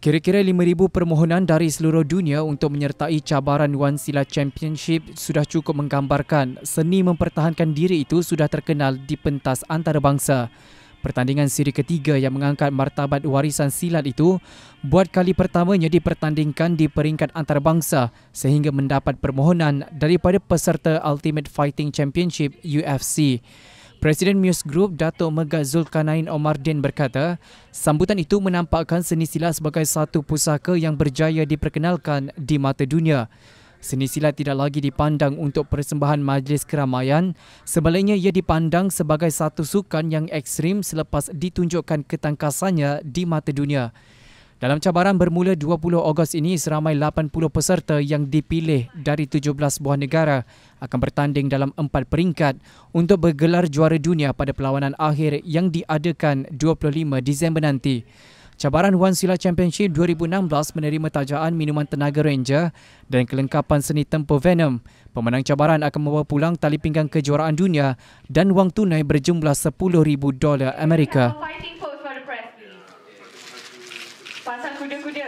Kira-kira 5,000 permohonan dari seluruh dunia untuk menyertai cabaran Wan Sila Championship sudah cukup menggambarkan seni mempertahankan diri itu sudah terkenal di pentas antarabangsa. Pertandingan siri ketiga yang mengangkat martabat warisan silat itu buat kali pertamanya dipertandingkan di peringkat antarabangsa sehingga mendapat permohonan daripada peserta Ultimate Fighting Championship UFC. Presiden Muse Group Dato' Megat Zulkanain Omardin berkata, sambutan itu menampakkan seni silat sebagai satu pusaka yang berjaya diperkenalkan di mata dunia. Seni silat tidak lagi dipandang untuk persembahan majlis keramaian, sebaliknya ia dipandang sebagai satu sukan yang ekstrim selepas ditunjukkan ketangkasannya di mata dunia. Dalam cabaran bermula 20 Ogos ini, seramai 80 peserta yang dipilih dari 17 buah negara akan bertanding dalam empat peringkat untuk bergelar juara dunia pada perlawanan akhir yang diadakan 25 Disember nanti. Cabaran Wan Sila Championship 2016 menerima tajaan minuman tenaga Ranger dan kelengkapan seni tempur Venom. Pemenang cabaran akan membawa pulang tali pinggang kejuaraan dunia dan wang tunai berjumlah $10,000 Amerika kuda-kuda.